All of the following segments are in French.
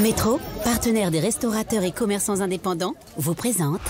Métro, partenaire des restaurateurs et commerçants indépendants, vous présente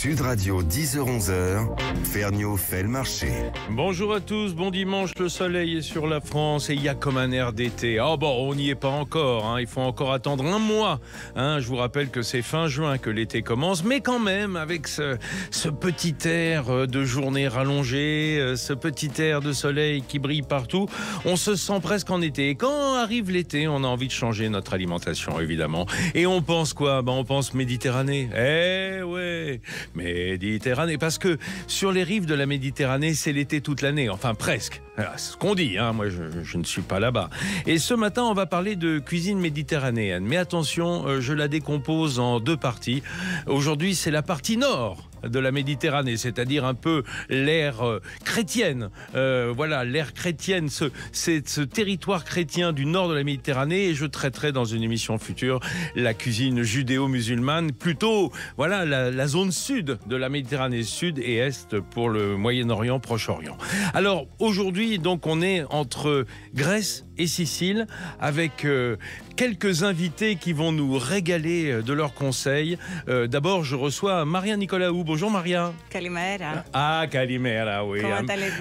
Sud Radio, 10h-11h, Ferniaud fait le marché. Bonjour à tous, bon dimanche, le soleil est sur la France et il y a comme un air d'été. oh bon, on n'y est pas encore, hein, il faut encore attendre un mois. Hein, je vous rappelle que c'est fin juin que l'été commence, mais quand même, avec ce, ce, petit air euh, de journée rallongée, euh, ce petit air de soleil qui brille partout, on se sent presque en été. Et quand arrive l'été, on a envie de changer notre alimentation, évidemment. Et on pense quoi ben, On pense Méditerranée. Eh ouais Méditerranée. Parce que sur les rives de la Méditerranée, c'est l'été toute l'année, enfin presque. C'est ce qu'on dit, hein. moi je, ne suis pas là-bas. Et ce matin, on va parler de cuisine méditerranéenne. Mais attention, euh, je la décompose en deux parties. Aujourd'hui, c'est la partie nord de la Méditerranée, c'est-à-dire un peu l'ère euh, chrétienne. Euh, voilà, l'ère chrétienne, ce, c'est ce territoire chrétien du nord de la Méditerranée. Et je traiterai dans une émission future la cuisine judéo-musulmane, plutôt voilà la, la zone sud de la Méditerranée, sud et est pour le Moyen-Orient, Proche-Orient. Alors aujourd'hui, donc, on est entre Grèce et Sicile avec euh, quelques invités qui vont nous régaler euh, de leurs conseils. Euh, d'abord, je reçois Maria Nicolaou. Bonjour Maria. Calimera. Ah, Calimera, oui.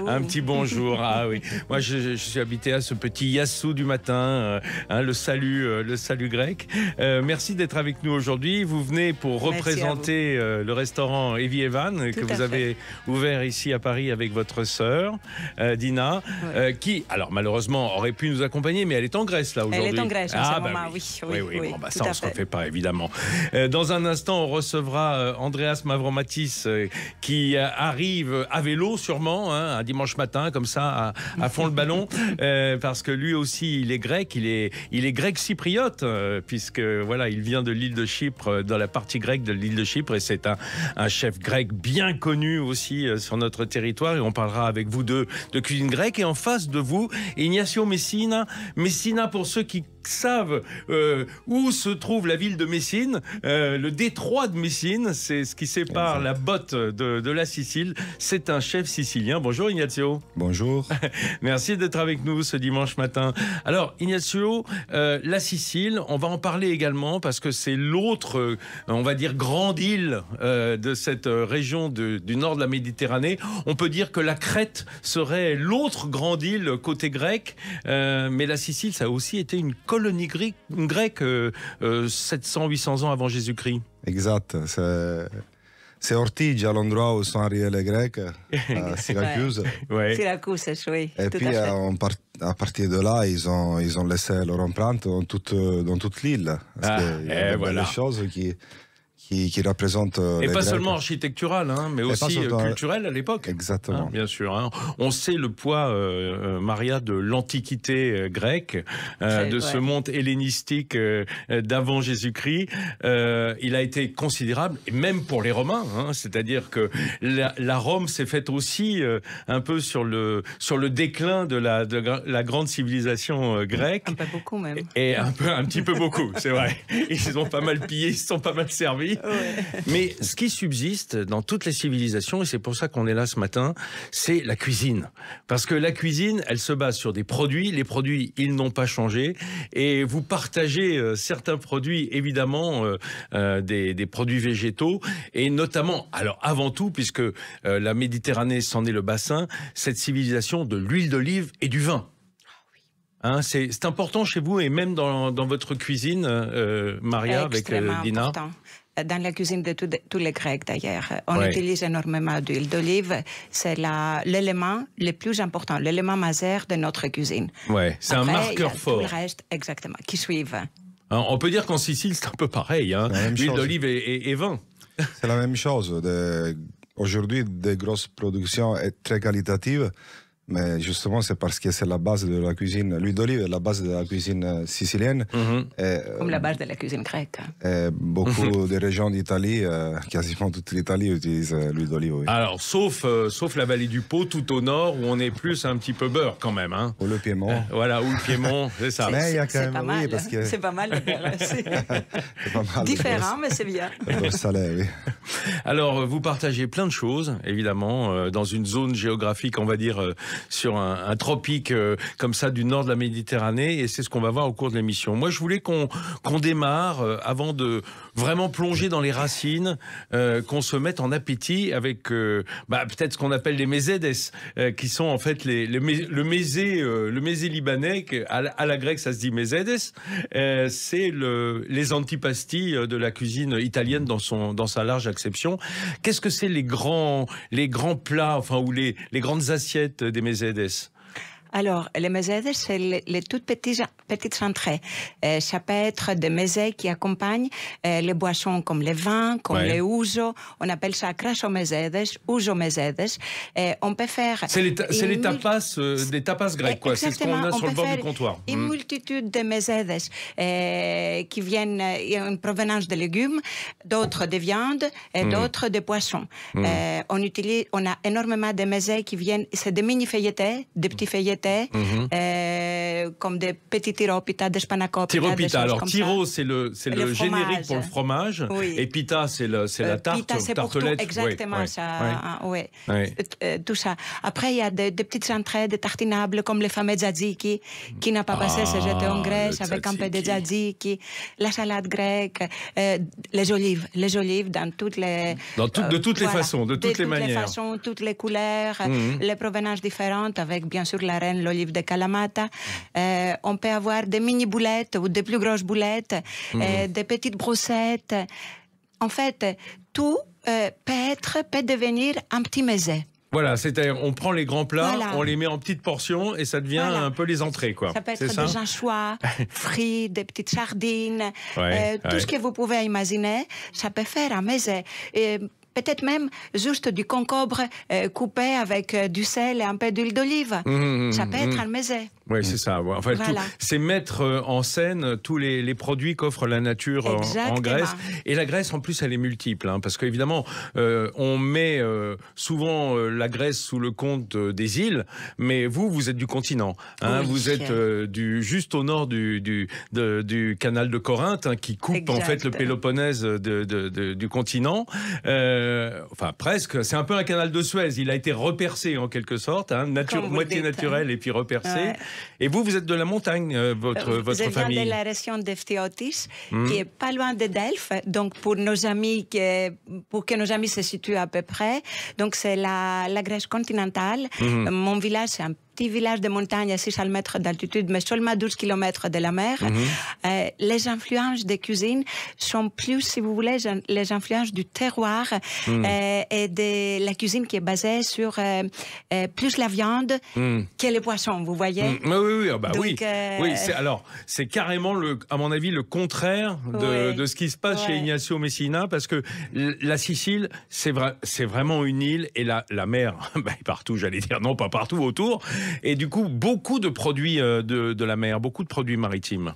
Un petit bonjour. ah oui. Moi, je, suis habité à ce petit yassou du matin, hein, le salut, le salut grec. merci d'être avec nous aujourd'hui. Vous venez pour représenter le restaurant Evie Evan que vous avez ouvert ici à Paris avec votre sœur, Dina, qui, alors malheureusement, aurait pu nous accompagner, mais elle est en Grèce là aujourd'hui. Elle est en Grèce ah, ce bah oui. Oui, bah, ça, on ne se refait pas évidemment. Euh, dans un instant, on recevra euh, Andreas Mavromatis euh, qui arrive à vélo sûrement, hein, un dimanche matin, comme ça, à, fond le ballon, parce que lui aussi, il est grec, il est, il est grec cypriote, puisque voilà, il vient de l'île de Chypre, dans la partie grecque de l'île de Chypre, et c'est un, un chef grec bien connu aussi sur notre territoire, et on parlera avec vous deux de cuisine grecque, et en face de vous, Ignacio Messina mais sinon, pour ceux qui savent euh, où se trouve la ville de Messine, euh, le détroit de Messine, c'est ce qui sépare la botte de, la Sicile. C'est un chef sicilien. Bonjour Ignazio. Bonjour. Merci d'être avec nous ce dimanche matin. Alors Ignazio, euh, la Sicile, on va en parler également parce que c'est l'autre, on va dire, grande île de cette région du nord de la Méditerranée. On peut dire que la Crète serait l'autre grande île côté grec, mais la Sicile, ça a aussi été une colonie colonie grecque, 700-800 euh, euh, ans avant Jésus-Christ. Exact. C'est Ortige, à l'endroit où sont arrivés les Grecs, à Syracuse. ouais. Syracuse, oui. Et tout puis, à, à, partir de là, ils ont, ils ont laissé leur empreinte dans toute, dans toute l'île. Ah, eh, voilà. choses qui qui, représente. Euh, hein, et pas euh, seulement architectural, mais aussi culturel à l'époque. Exactement. Hein, bien sûr. Hein. On sait le poids, euh, Maria, de l'antiquité grecque, de ce monde hellénistique d'avant Jésus-Christ. il a été considérable, et même pour les Romains. C'est-à-dire que la, Rome s'est faite aussi un peu sur le, sur le déclin de la, de la grande civilisation grecque. Un peu beaucoup, même. Et un, peu, un petit peu beaucoup, c'est vrai. Ils se sont pas mal pillés, ils se sont pas mal servis. Mais ce qui subsiste dans toutes les civilisations, et c'est pour ça qu'on est là ce matin, c'est la cuisine. Parce que la cuisine, elle se base sur des produits. Les produits, ils n'ont pas changé. Et vous partagez euh, certains produits, évidemment, euh, euh, des, produits végétaux. Et notamment, alors avant tout, puisque la Méditerranée c'en est le bassin, cette civilisation de l'huile d'olive et du vin. Hein, c'est important chez vous et même dans, votre cuisine, Maria, avec Dina dans la cuisine de tous les Grecs d'ailleurs. On utilise énormément d'huile d'olive. C'est l'élément le plus important, l'élément maser de notre cuisine. Ouais, c'est un marqueur fort. Tout le reste, exactement, qui suivent. Hein, on peut dire qu'en Sicile, c'est un peu pareil. Hein. Huile d'olive et, et vin. C'est la même chose. Aujourd'hui, des grosses productions très qualitatives. Mais justement, c'est parce que c'est la base de la cuisine. L'huile d'olive est la base de la cuisine euh, sicilienne. Mhm. Euh, Comme la base de la cuisine grecque. Hein. beaucoup mhm. de régions d'Italie, euh, quasiment toute l'Italie utilisent l'huile d'olive. Alors, sauf, sauf la vallée du Pô, tout au nord, où on est plus un petit peu beurre quand même. Hein. Ou le Piémont. voilà, ou le Piémont, c'est ça. Mais il y a quand même. c'est pas mal. c'est pas mal. Différent, mais c'est bien. Alors, vous partagez plein de choses, évidemment, dans une zone géographique, on va dire sur un, tropique euh, comme ça du nord de la Méditerranée. Et c'est ce qu'on va voir au cours de l'émission. Moi, je voulais qu'on démarre euh, avant de vraiment plonger dans les racines, euh, qu'on se mette en appétit avec bah, peut-être ce qu'on appelle les mézèdes, qui sont en fait les, le mésé le libanais. À la, la, grecque, ça se dit mézèdes. c'est les antipastilles de la cuisine italienne dans son dans sa large acception. Qu'est-ce que c'est les grands les grands plats, enfin ou les les grandes assiettes des Mercedes. Alors, les mezaides, c'est les, toutes petites, petites entrées. Euh, ça peut être des mezaides qui accompagnent euh, les boissons comme les vins, comme les ouzo. On appelle ça crasso mezaides, ouzo mezaides. Et euh, on peut faire... C'est les, les, tapas, des tapas grecs, quoi. C'est ce qu'on a sur le bord du comptoir. Une mm. multitude de euh, qui viennent, une provenance de légumes, d'autres de viandes et mm. d'autres de poissons. Mm. on, utilise, on a énormément de mezaides qui viennent, c'est des mini-feuilletés, des petits feuilletés PT, uhum. é comme des petits pita, des spanakopita. Tiropita, alors tiro, c'est le, c'est le, générique pour le fromage. Et pita, c'est, le, c'est la euh, tarte. tartelette. Pour tout, exactement ça. Euh, euh, tout ça. Après, il y a des, petites entrées, des tartinables, comme les fameux tzatziki, qui n'a pas passé, c'est j'étais en ah, Grèce avec un peu de tzatziki, la salade grecque, les olives. Les olives dans toutes les. Dans de toutes les façons, de toutes, les manières. Les façons, toutes les couleurs, mhm. les provenances différentes, avec bien sûr la reine, l'olive de Kalamata. Euh, on peut avoir des mini boulettes ou des plus grosses boulettes, euh, hmm. des petites brossettes. En fait, tout euh, peut être, peut devenir un petit maisais Voilà, c'est-à-dire on prend les grands plats, on les met en petites portions et ça devient un peu les entrées, quoi. Ça peut être des anchois, frites, des petites sardines, tout ce que vous pouvez imaginer, ça peut faire un maiset. peut-être même juste du concombre coupé avec du sel et un peu d'huile d'olive. Mmh, mmh, ça mmh, peut être un maiset. Oui, mm. c'est ça. En fait, c'est mettre euh, en scène euh, tous les, produits qu'offre la nature en, Grèce. Et la Grèce, en plus, elle est multiple, hein, parce qu'évidemment, euh, on met souvent la Grèce sous le compte des îles, mais vous, vous êtes du continent. Hein. Vous êtes du juste au nord du, du, canal de Corinthe, hein, qui coupe en fait le Péloponnèse du continent. enfin, presque. C'est un peu un canal de Suez. Il a été repercé en quelque sorte, nature, moitié naturelle et puis repercé. Et vous, vous êtes de la montagne, euh, votre, euh, votre famille. Je viens de la région d'Eftiatis, hmm. qui est pas loin de Delphes. Donc, pour nos amis, euh, pour que nos amis se situent à peu près, donc c'est la, Grèce continentale. Hmm. Mon village, c'est un petit village de montagne à 600 mètres d'altitude, mais seulement 12 km de la mer. Mhm. Euh, les influences des cuisines sont plus, si vous voulez, les influences du terroir mhm. euh, et de la cuisine qui est basée sur euh, plus la viande mhm. que les poissons, vous voyez mais Oui, oui, ah bah, oui. alors, c'est carrément, le, à mon avis, le contraire de, de ce qui se passe chez Ignacio Messina, parce que la Sicile, c'est vrai, vraiment une île, et la, la mer, bah, partout, j'allais dire, non, pas partout autour, et du coup, beaucoup de produits euh, de, de la mer, beaucoup de produits maritimes.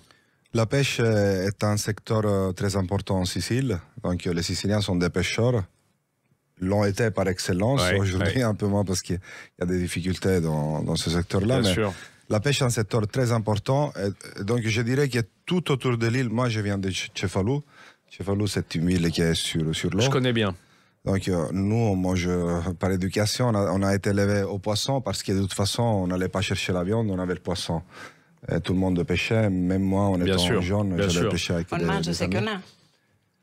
La pêche euh, est un secteur euh, très important en Sicile. Donc les Siciliens sont des pêcheurs l'ont été par excellence. Aujourd'hui, un peu moins parce qu'il y a des difficultés dans, dans ce secteur-là. La pêche est un secteur très important. donc, je dirais que tout autour de l'île, moi, je viens de Cefalou. Cefalou, c'est une île qui est sur, sur l'eau. Je connais bien. Donc, euh, nous, on mange par éducation, on a, on a été élevé au poisson parce que de toute façon, on n'allait pas chercher la viande, on avait le poisson. tout le monde pêchait, même moi, on était jeune, jaune, j'allais pêcher avec on mange ce qu'on a.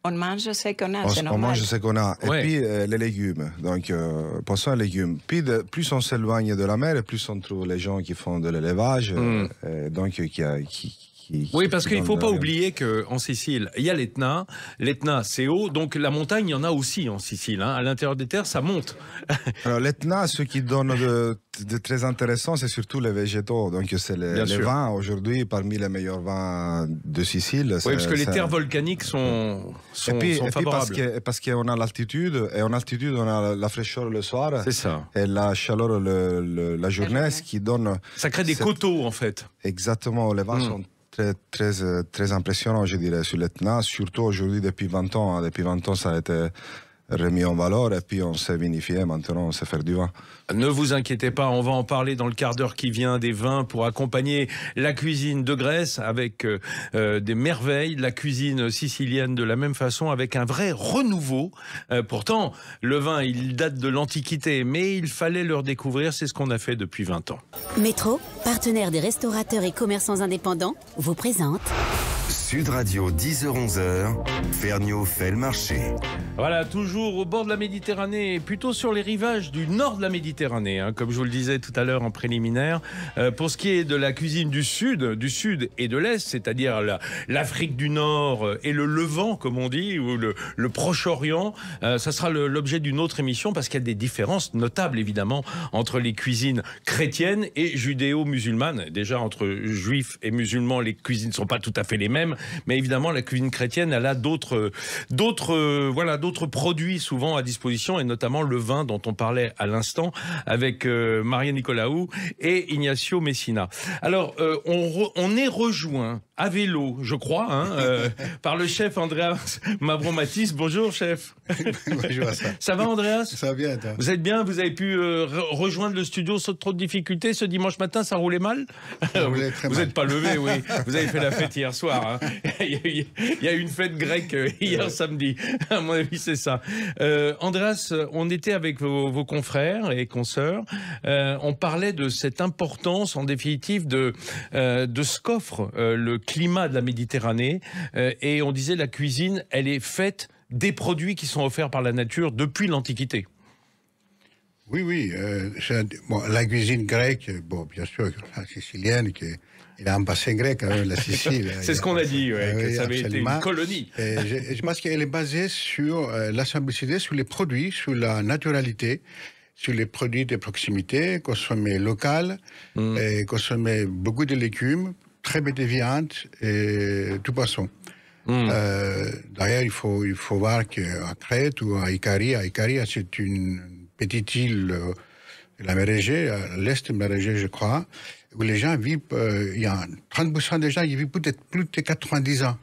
On mange ce qu'on a, c'est normal. On mange ce qu'on a. Et puis, euh, les légumes. Donc, euh, poisson et légumes. Puis, de, plus on s'éloigne de la mer, et plus on trouve les gens qui font de l'élevage, hmm. donc qui, qui, oui, parce qu'il ne faut pas oublier qu'en Sicile, il y a l'Etna. L'Etna, c'est haut. Donc la montagne, il y en a aussi en Sicile. Hein. À l'intérieur des terres, ça monte. Alors l'Etna, ce qui donne de, très intéressant, c'est surtout les végétaux. Donc c'est les, vins aujourd'hui, parmi les meilleurs vins de Sicile. Oui, parce que les terres volcaniques sont, sont, et parce qu'on a l'altitude. Et en altitude, on a la fraîcheur le soir. C'est ça. Et la chaleur la journée, eh ben, ce qui donne. Ça crée des coteaux, en fait. Exactement. Les vins hmm. sont très, très, euh, très impressionnant, je dirais, sur l'Etna, surtout aujourd'hui depuis 20 ans. Hein. Depuis 20 ans, ça a été remis en valeur et puis on s'est vinifié, maintenant on sait faire du vin. Ne vous inquiétez pas, on va en parler dans le quart d'heure qui vient des vins pour accompagner la cuisine de Grèce avec euh, euh, des merveilles, la cuisine sicilienne de la même façon avec un vrai renouveau. Euh, pourtant, le vin, il date de l'Antiquité, mais il fallait le redécouvrir, c'est ce qu'on a fait depuis 20 ans. Métro, partenaire des restaurateurs et commerçants indépendants, vous présente Sud Radio, 10h-11h, Ferniaud fait le marché. Voilà, toujours au bord de la Méditerranée, plutôt sur les rivages du nord de la Méditerranée, hein, comme je vous le disais tout à l'heure en préliminaire. Euh, pour ce qui est de la cuisine du sud, du sud et de l'est, c'est-à-dire l'Afrique du Nord euh, et le Levant, comme on dit, ou le, Proche-Orient, euh, ça sera l'objet d'une autre émission parce qu'il y a des différences notables, évidemment, entre les cuisines chrétiennes et judéo-musulmanes. Déjà, entre juifs et musulmans, les cuisines ne sont pas tout à fait les mêmes. Mais évidemment, la cuisine chrétienne, elle a d'autres, d'autres, euh, voilà, d'autres produits souvent à disposition, et notamment le vin dont on parlait à l'instant avec marie euh, Maria Nicolaou et Ignacio Messina. Alors, euh, on, est rejoint à vélo, je crois, hein, par le chef Andreas Mavromatis. Bonjour, chef. Bonjour ça. va, Andreas Ça va bien, Vous êtes bien Vous avez pu rejoindre le studio sans trop de difficultés ce dimanche matin Ça roulait mal Vous n'êtes pas levé, oui. Vous avez fait la fête hier soir. Hein. il y a eu une fête grecque euh, hier samedi. À mon avis, c'est ça. Euh, Andreas, on était avec vos, confrères et consoeurs. Euh, on parlait de cette importance, en définitive, de, de ce qu'offre le climat de la Méditerranée. et on disait la cuisine, elle est faite des produits qui sont offerts par la nature depuis l'Antiquité. Oui, oui. la cuisine grecque, bon, bien sûr, la sicilienne, qui est il a un grec, la Sicile. c'est ce qu'on a dit, ouais, ah que ça avait été une colonie. je, pense qu'elle est basée sur euh, la simplicité, sur les produits, sur la naturalité sur les produits de proximité, consommer local, consommés et consommer beaucoup de légumes, très peu de viande et tout poisson. Mm. Euh, d'ailleurs, il faut, il faut voir qu'à Crète ou à Icaria, Icaria c'est une petite île euh, de la mer Égée, à l'est de la mer Égée, je crois, où les gens vivent, euh, il y a 30% des gens qui vivent peut-être plus de 90 ans.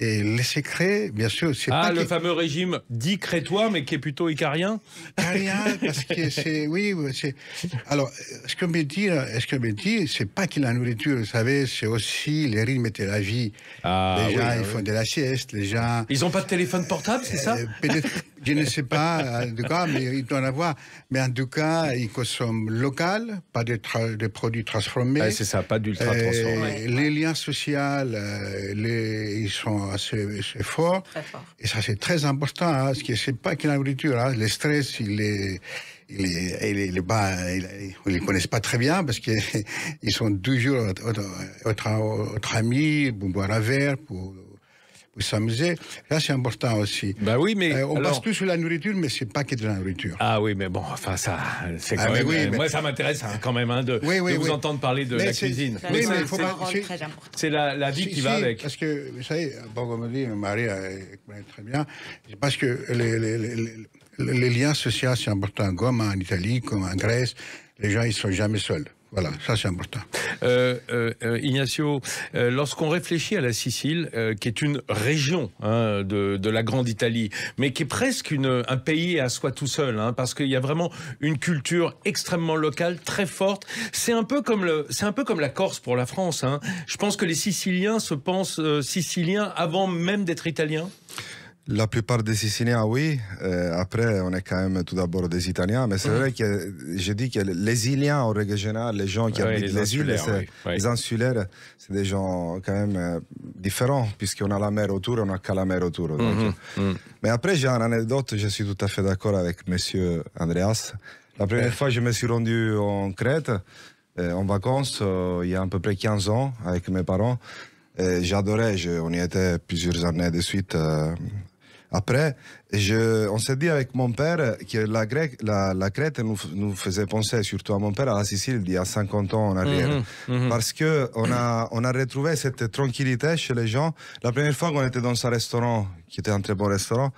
Et les secrets, bien sûr, c'est ah, pas le fameux régime dit crétois, mais qui est plutôt icarien. Icarien, parce que c'est oui, c'est. Alors, ce qu'on me dit, ce que me dit, c'est pas que la nourriture, vous savez, c'est aussi les rythmes de la vie. Ah, les gens, ah ils font de la sieste, les gens. Ils ont pas de téléphone portable, c'est ça euh, Je ne sais pas, en tout cas, mais ils doivent en avoir. Mais en tout cas, ils consomment local, pas de, produits transformés. c'est ça, pas d'ultra transformés. Euh, les liens sociaux, euh, les... ils sont c'est Fort. Et ça, c'est très important. ce hein, parce que c'est pas qu'une la nourriture. Hein. Le stress, il est. Ils ne les connaissent pas très bien parce qu'ils sont toujours entre, amis pour boire un verre, pour s'amuser. Là, c'est important aussi. Bah oui, mais. Euh, on passe plus sur la nourriture, mais c'est pas que de la nourriture. Ah oui, mais bon, enfin, ça, c'est ah, quand même. Euh, moi, ça m'intéresse hein, quand même hein, de, vous entendre parler de la cuisine. C'est la, vie qui va avec. Parce que, vous savez, bon, on dit, Marie euh, connaît très bien, parce que les, les liens sociaux, c'est important, comme en Italie, comme en Grèce, les gens, ils sont jamais seuls. Voilà, ça c'est important. Euh, euh, euh Ignacio, euh, lorsqu'on réfléchit à la Sicile, qui est une région hein, de, de, la grande Italie, mais qui est presque une, un pays à soi tout seul, hein, parce qu'il y a vraiment une culture extrêmement locale, très forte. C'est un peu comme le, c'est un peu comme la Corse pour la France. Hein. Je pense que les Siciliens se pensent siciliens avant même d'être italiens. La plupart des Siciliens, oui. Euh, après, on est quand même tout d'abord des Italiens, mais c'est mm. vrai que j'ai dit que les Iliens, au règle générale, les gens qui habitent les, îles, les insulaires, c'est des gens quand même euh, différents, puisqu'on a la mer autour, on n'a qu'à la mer autour. Mm-hmm, mm. Mais après, j'ai une anecdote, je suis tout à fait d'accord avec monsieur Andreas. La première fois, je me suis rendu en Crète, euh, en vacances, il y a à peu près 15 ans, avec mes parents. J'adorais, on y était plusieurs années de suite après, on s'est dit avec mon père que la, Grèce, la, Crète nous, faisait penser, surtout à mon père, à la Sicile d'il y a 50 ans en arrière. Mhm, mhm, mhm. Parce qu'on a, on a retrouvé cette tranquillité chez les gens. La première fois qu'on était dans un restaurant, qui était un très bon restaurant,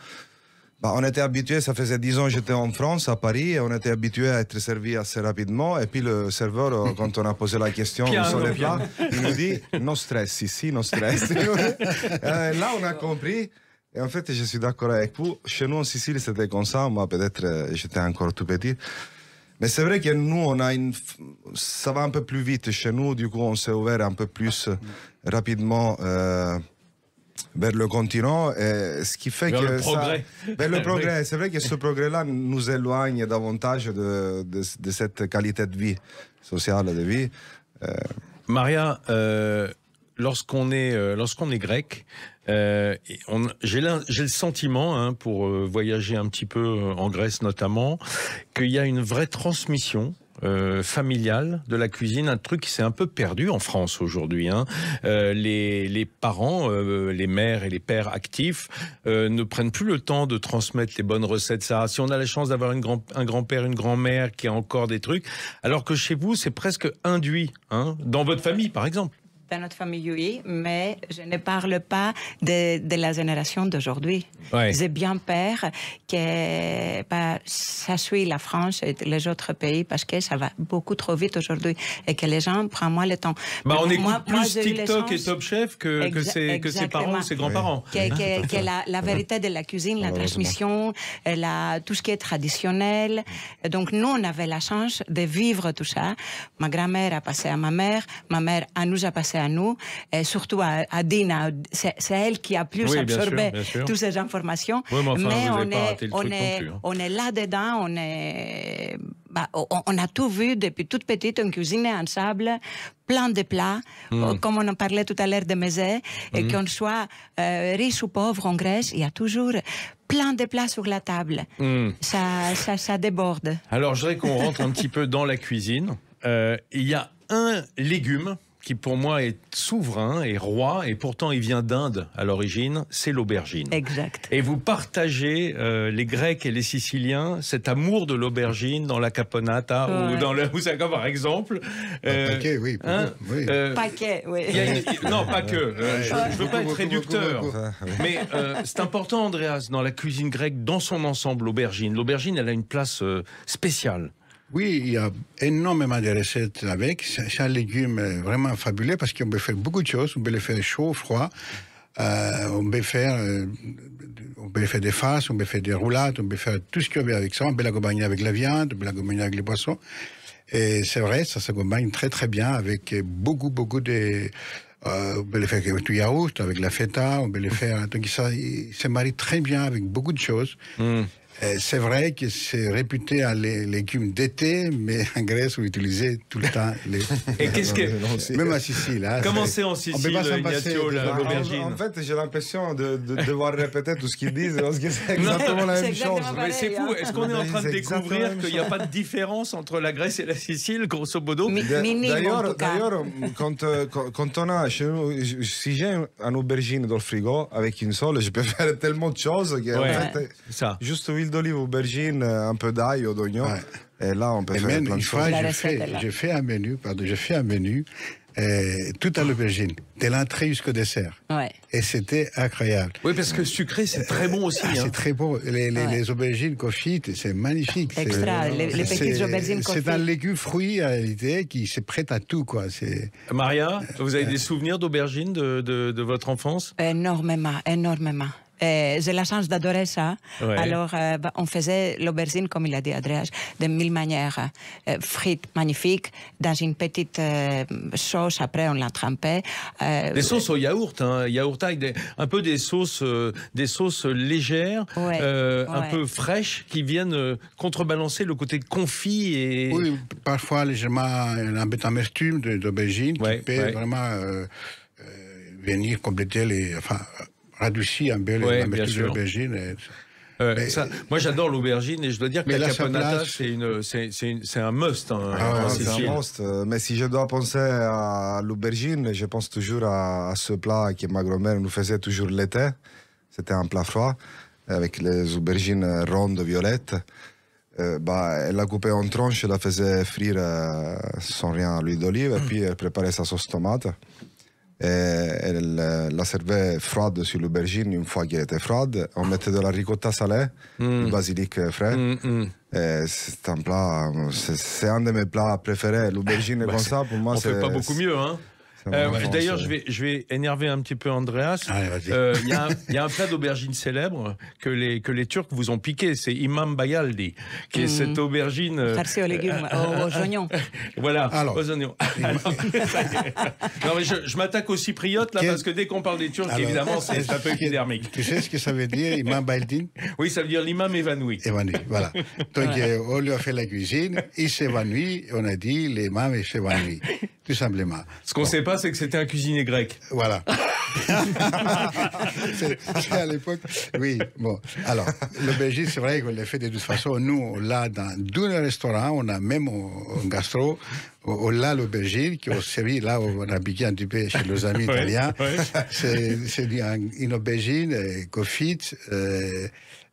bah, on était habitué, ça faisait 10 ans que j'étais en France, à Paris, et on était habitué à être servi assez rapidement. Et puis le serveur, euh, quand on a posé la question, sur les pas, il nous dit, non stress ici, non stress. Euh, là, on a compris. Et en fait, je suis d'accord avec vous. Chez nous en Sicile, c'était comme ça. Moi, peut-être, euh, j'étais encore tout petit. Mais c'est vrai que nous, on a une... ça va un peu plus vite chez nous. Du coup, on s'est ouvert un peu plus euh, rapidement. Euh, vers le continent, et ce qui fait vers que... Le progrès. vers le progrès. C'est vrai que ce progrès-là nous éloigne davantage de, cette qualité de vie sociale, de vie. Maria, lorsqu'on est, lorsqu'on est grec, euh, j'ai le sentiment, hein, pour euh, voyager un petit peu euh, en Grèce notamment, qu'il y a une vraie transmission familiale de la cuisine, un truc qui s'est un peu perdu en France aujourd'hui. Hein. les, parents, les mères et les pères actifs ne prennent plus le temps de transmettre les bonnes recettes. Ça, si on a la chance d'avoir un grand-père, une grand-mère qui a encore des trucs, alors que chez vous, c'est presque induit, hein, dans votre famille par exemple dans notre famille, oui, mais je ne parle pas de, de la génération d'aujourd'hui. J'ai bien peur que bah, ça suit la France et les autres pays parce que ça va beaucoup trop vite aujourd'hui et que les gens prennent moins le temps. Bah, on écoute moi, plus TikTok et Top Chef que, que, ses, parents ou ses grands-parents. la, vérité de la cuisine, la transmission, euh, la, tout ce qui est traditionnel. Donc nous, on avait la chance de vivre tout ça. Ma grand-mère a passé à ma mère, ma mère à nous a passé à à nous, et euh, surtout à, Dina. C'est elle qui a plus absorbé toutes ces informations. mais, hein. on, est, on, est, là bah, dedans, on est. on, a tout vu depuis toute petite, on en sable, plein de plats, hmm. euh, comme on en parlait tout à l'heure de mezé, et hmm. qu'on soit euh, riche ou pauvre en Grèce, il y a toujours plein de plats sur la table. Hmm. Ça, ça, ça, déborde. Alors je dirais qu'on rentre un petit peu dans la cuisine. il y a un légume qui pour moi est souverain et roi, et pourtant il vient d'Inde à l'origine, c'est l'aubergine. Exact. Et vous partagez, euh, les Grecs et les Siciliens, cet amour de l'aubergine dans la caponata ou dans le moussaka par exemple. paquet, oui. oui. non, pas que. Euh, je ne veux pas être réducteur. Mais euh, c'est important, Andreas, dans la cuisine grecque, dans son ensemble, l'aubergine. L'aubergine, elle a une place spéciale. Oui, il y a énormément de recettes avec. C'est un légume euh, vraiment fabuleux parce qu'on peut faire beaucoup de choses. On peut le faire chaud, froid. Euh, on peut faire, euh, faire des farces, on peut faire des roulades, on peut faire tout ce qu'on veut avec ça. On peut l'accompagner avec la viande, on peut l'accompagner avec les poissons. Et c'est vrai, ça s'accompagne très très bien avec beaucoup beaucoup de. on peut le faire avec du yaourt, avec la feta, on peut le faire. Donc ça, se marie très bien avec beaucoup de choses. Mm. Euh, c'est vrai que c'est réputé à les légumes d'été, mais en Grèce, on utilisez tout le temps les. Et qu'est-ce que. Même à Sicile. Hein, Comment c'est en Sicile, Ignacio, l'aubergine en, fait, j'ai l'impression de, de, devoir répéter tout ce qu'ils disent parce que c'est exactement la même chose. mais c'est fou. Hein. Est-ce qu'on est en train de découvrir qu'il n'y a pas de différence entre la Grèce et la Sicile, grosso modo D'ailleurs, euh, quand, quand, on a si j'ai un aubergine dans le frigo avec une sole, je peux faire tellement de choses. Que, en fait, Juste oui, d'olive, aubergine, euh, un peu d'ail, d'oignon. Et là, on peut faire plein de choses. Une fois, j'ai fait, un menu, pardon, j'ai fait un menu, euh, tout à l'aubergine, de l'entrée jusqu'au dessert. Ouais. Et c'était incroyable. Oui, parce que sucré, c'est très bon aussi. Ah, c'est hein. très bon. Les, les, aubergines confites, c'est magnifique. Extra, les, petites aubergines confites. C'est un légume fruit, en réalité, qui se prête à tout. Quoi. Maria, vous avez euh. des souvenirs d'aubergines de, de, de, votre enfance Énormément, énormément. Euh, j'ai la chance d'adorer ça. Alors, euh, bah, on faisait l'aubergine, comme il a dit Andreas, de mille manières. Euh, frites magnifiques, dans une petite sauce, après on la trempait. des sauces au yaourt, hein, yaourt avec un peu des sauces, des sauces légères, un peu fraîches, qui viennent contrebalancer le côté confit. Et... Oui, parfois légèrement un peu d'amertume d'aubergine qui peut vraiment venir compléter les... Enfin, radouci un bel ouais, de l'aubergine. moi, j'adore l'aubergine et je dois dire que la caponata, c'est un must. Hein, ah, c'est un must. Mais si je dois penser à l'aubergine, je pense toujours à, ce plat que ma grand-mère nous faisait toujours l'été. C'était un plat froid avec les aubergines rondes violettes. Euh, bah, elle la coupait en tranches, la faisait frire euh, sans rien à l'huile d'olive, et mm. puis elle préparait sa sauce tomate. Euh, elle, euh, la servait froide sur l'aubergine une fois qu'elle était froide. On mettait de la ricotta salée, mm. du basilic euh, frais. Mm, mm. C'est un plat, c'est un de mes plats préférés. L'aubergine est bah, comme ça, pour moi, c'est. fait pas beaucoup mieux, hein euh, d'ailleurs, je vais, je vais énerver un petit peu Andreas. Euh, il -y. a un plat d'aubergine célèbre que les, que les Turcs vous ont piqué, c'est Imam Bayaldi, qui est mm. cette aubergine... Euh, farci aux légumes, aux, oignons. Voilà, Alors. aux oignons. je, m'attaque aux cypriotes, là, parce que dès qu'on parle des Turcs, évidemment, c'est un peu épidermique. Tu sais ce que ça veut dire, Imam Bayaldi Oui, ça veut dire l'imam évanoui. Évanoui, voilà. Donc, on lui a fait la cuisine, il s'évanouit, on a dit l'imam s'évanouit, tout simplement. Ce qu'on ne sait pas c'est que c'était un cuisinier grec. Voilà. c'est à l'époque. Oui, bon. Alors, l'aubergine, c'est vrai qu'on l'a fait de toute façon. Nous, là, dans les restaurants, on a même un gastro on au, l'aubergine qui au Série, là où on a piqué un petit chez nos amis italiens. C'est une aubergine, cofite. euh, euh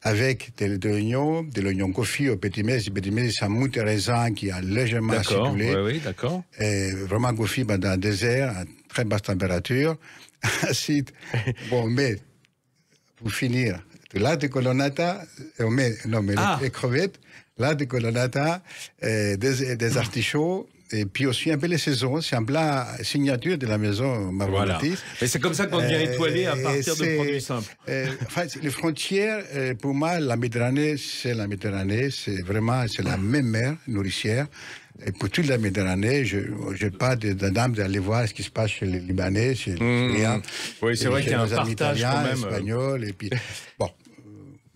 avec de, de l'oignon, de l'oignon confit au petit mets, petit mets, ça moute raisin qui a légèrement circulé. Oui, oui, d'accord. Et vraiment confit dans un désert, à très basse température, acide. bon, mais pour finir, là de colonnata, on met, non, mais ah. les, crevettes, là de colonnata, des artichauts, et puis aussi un peu les saisons. C'est un plat signature de la maison marocaine. Mais c'est comme ça qu'on devient euh, étoilé à partir de produits simples. Euh, les frontières, euh, pour moi, la Méditerranée, c'est la Méditerranée. C'est vraiment c'est la même mer nourricière. Et pour toute la Méditerranée, je n'ai pas de, d'aller voir ce qui se passe chez les Libanais, chez les mmh. Syriens. Oui, c'est vrai qu'il y a un partage quand même. et puis, bon,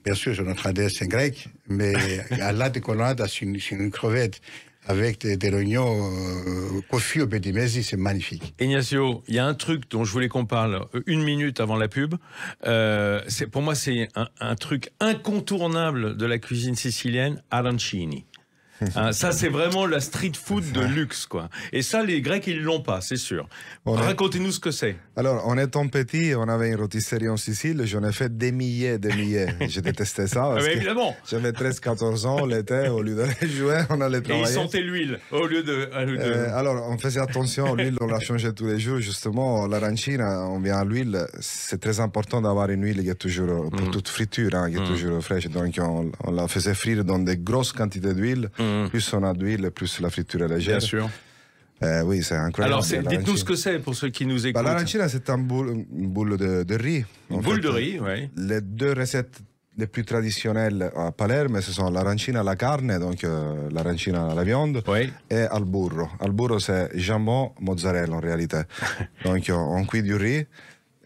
bien sûr, sur notre ADS, c'est grec, mais à la de Colorado, c'est une crevette avec des, réunions euh, au petit c'est magnifique. Ignacio, il y a un truc dont je voulais qu'on parle euh, une minute avant la pub. Euh, pour moi, c'est un, un, truc incontournable de la cuisine sicilienne, arancini. Hein, ça, c'est vraiment la street food de luxe, quoi. Et ça, les Grecs, ils l'ont pas, c'est sûr. Racontez-nous ce que c'est. Alors, en étant petit, on avait une rôtisserie en Sicile. J'en ai fait des milliers, des milliers. je détestais ça. Ah, évidemment. J'avais 13-14 ans, l'été, au lieu d'aller jouer, on allait travailler. Et ils sentaient l'huile, au lieu de. Euh, alors, on faisait attention. à L'huile, on la changeait tous les jours. Justement, l'arancine, hein, on vient à l'huile. C'est très important d'avoir une huile qui est toujours, pour mm. toute friture, qui hein, est mm. toujours fraîche. Donc, on, la faisait frire dans des grosses quantités d'huile. Mm. Mm. Plus on a d'huile, plus la friture est légère. Bien sûr. Euh, oui, c'est incroyable. Alors, dites-nous ce que c'est pour ceux qui nous bah, écoutent. La c'est un boule, une boule de, riz. Une boule de riz, oui. Les deux recettes les plus traditionnelles à Palerme, ce sont l'arancina à la carne, donc euh, l'arancina à la viande, et al burro. Al burro, c'est jambon, mozzarella en réalité. donc, on, on cuit du riz,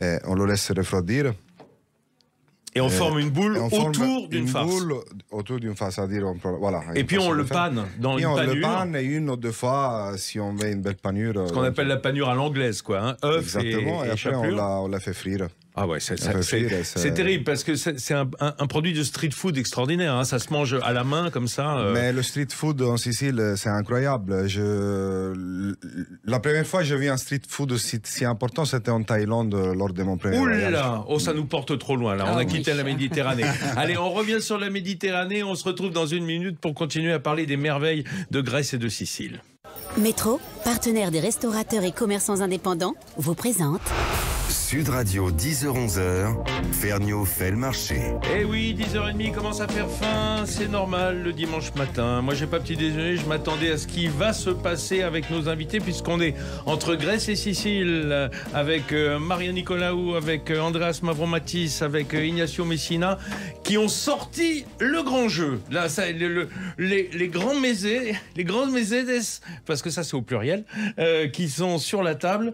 et on le laisse refroidir. Euh, et on forme une boule autour d'une face. Une boule autour d'une face c'est-à-dire voilà. Et puis on le panne dans une on Le panne une ou deux fois euh, si on veut une belle panure. Ce qu'on euh, appelle la panure à l'anglaise, quoi. Hein. Exactement. Et, et, et après on la fait frire. Ah ouais, c'est terrible parce que c'est un, produit de street food extraordinaire. Hein. Ça se mange à la main comme ça. Euh. Mais le street food en Sicile, c'est incroyable. Je... La première fois que j'ai vu un street food aussi si important, c'était en Thaïlande euh, lors de mon premier voyage. voyage. Oh, ça nous porte trop loin là. On ah a quitté la Méditerranée. Allez, on revient sur la Méditerranée. On se retrouve dans une minute pour continuer à parler des merveilles de Grèce et de Sicile. Métro, partenaire des restaurateurs et commerçants indépendants, vous présente Sud Radio, 10h-11h, fait le marché. Eh oui, 10h30 commence à faire faim, c'est normal le dimanche matin. Moi, j'ai pas petit déjeuner, je m'attendais à ce qui va se passer avec nos invités, puisqu'on est entre Grèce et Sicile, avec euh, Maria Nicolaou, avec euh, Andreas Mavromatis, avec euh, Ignacio Messina, qui ont sorti le grand jeu. Là, ça, les, grands mésés, les grandes mésédes, parce que ça, c'est au pluriel, euh, qui sont sur la table.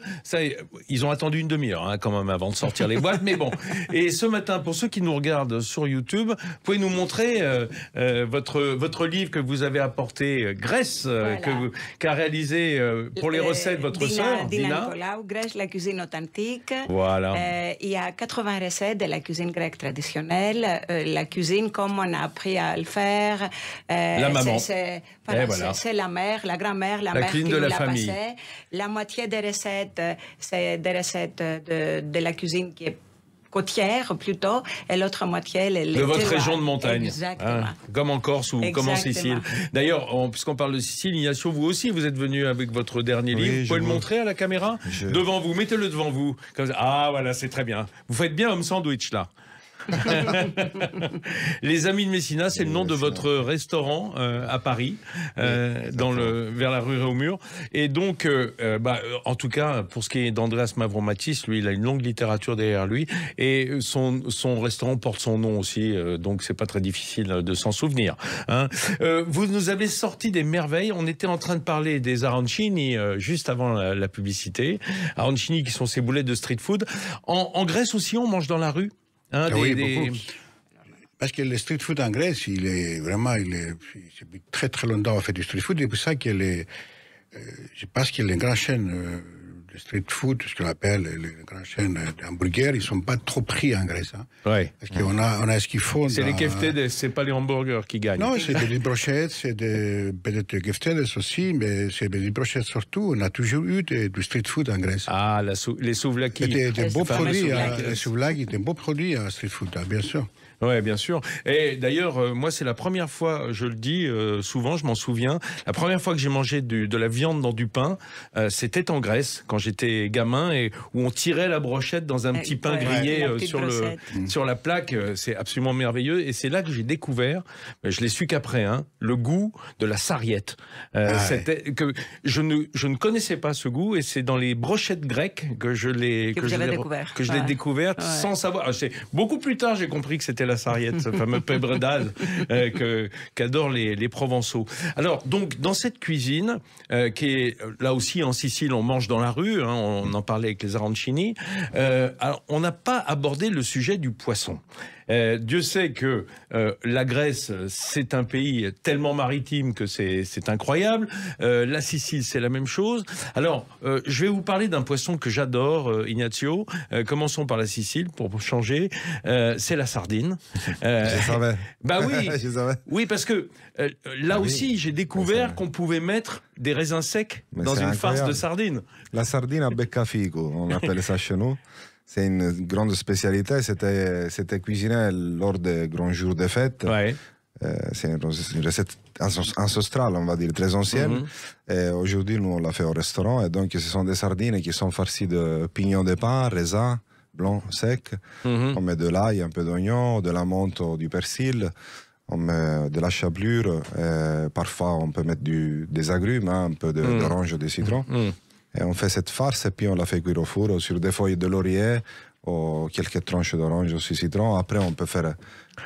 ils ont attendu une demi-heure. Hein, quand même avant de sortir les boîtes, mais bon. Et ce matin, pour ceux qui nous regardent sur YouTube, vous pouvez nous montrer euh, euh, votre, votre livre que vous avez apporté, euh, Grèce, qu'a réalisé pour les recettes votre sœur, Dina. Grèce, la cuisine authentique. Voilà. il y a 80 recettes de la cuisine grecque traditionnelle, la cuisine comme on a appris à le faire. la maman. Eh, c'est la mère, la grand-mère, la, mère qui de la, famille. La moitié des recettes, c'est des recettes de de, la cuisine qui est côtière plutôt, et l'autre moitié, elle De votre région de montagne. Hein, comme en Corse ou comme en Sicile. D'ailleurs, puisqu'on parle de Sicile, il y a sur vous aussi, vous êtes venu avec votre dernier livre. Vous pouvez le montrer à la caméra Devant vous, mettez-le devant vous. Ah, voilà, c'est très bien. Vous faites bien homme sandwich, là. les Amis de Messina, c'est le nom de votre restaurant euh, à Paris, euh, dans le, vers la rue Réaumur. Et donc, euh, bah, en tout cas, pour ce qui est d'Andreas Mavromatis, lui, il a une longue littérature derrière lui. Et son, son restaurant porte son nom aussi, donc c'est pas très difficile de s'en souvenir. Hein. vous nous avez sorti des merveilles. On était en train de parler des arancini juste avant la, publicité. Arancini qui sont ces boulettes de street food. en Grèce aussi, on mange dans la rue Hein, ah oui, Parce que le street food en Grèce, il est vraiment, il est, très très longtemps à faire du street food, et c'est pour ça qu'il est euh, je pense qu'il y a une grande chaîne. Euh, le street food, ce qu'on appelle les grandes chaînes d'hamburgers, ils ne sont pas trop pris en Grèce. Hein, Parce qu'on a, on a ce qu'ils font. C'est les keftedes, ce n'est pas les hamburgers qui gagnent. Non, c'est des brochettes, c'est des, peut-être des keftedes aussi, mais c'est des brochettes surtout. On a toujours eu du street food en Grèce. Ah, les souvlaki. C'était des, beaux produits. Hein. Les souvlaki, des beaux produits hein, street food, hein, bien sûr. Oui, bien sûr. Et d'ailleurs, euh, moi, c'est la première fois, je le dis euh, souvent, je m'en souviens, la première fois que j'ai mangé de la viande dans du pain, euh, c'était en Grèce, quand j'étais gamin, et où on tirait la brochette dans un petit pain grillé sur, le, mmh. sur la plaque. C'est absolument merveilleux. Et c'est là que j'ai découvert, je l'ai su qu'après, hein, le goût de la sarriette. Ah que je, ne, ne connaissais pas ce goût, et c'est dans les brochettes grecques que je l'ai que, je l'ai découvert, sans savoir. Ah, beaucoup plus tard, j'ai compris que c'était la Sarriette, ce fameux pèbre d'âne euh, qu'adorent les, Provençaux. Alors, donc, dans cette cuisine, euh, qui est euh, là aussi en Sicile, on mange dans la rue, hein, on en parlait avec les arancini, on n'a pas abordé le sujet du poisson. Euh, Dieu sait que euh, la Grèce, c'est un pays tellement maritime que c'est incroyable. Euh, la Sicile, c'est la même chose. Alors, je vais vous parler d'un poisson que j'adore, Ignacio. commençons par la Sicile pour changer. c'est la sardine. je savais. Bah oui. Oui, parce que là aussi, j'ai découvert qu'on pouvait mettre des raisins secs dans une farce de sardine. La sardine à beccafico, on appelle ça chez nous c'est une grande spécialité. C'était, c'était cuisiné lors des grands jours de fête. Euh, c'est une, recette ancestrale, on va dire, très ancienne. Mhm. aujourd'hui, nous, on l'a fait au restaurant. Et donc, ce sont des sardines qui sont farcies de pignons de pain, raisin, blanc, sec. Mhm. On met de l'ail, un peu d'oignon, de la menthe, du persil. On met de la chablure. parfois, on peut mettre du, des agrumes, hein, un peu mhm. d'orange, de, de citron. Et on fait cette farce et puis on la fait cuire au four sur des feuilles de laurier ou quelques tranches d'orange ou de citron. Après, on peut faire.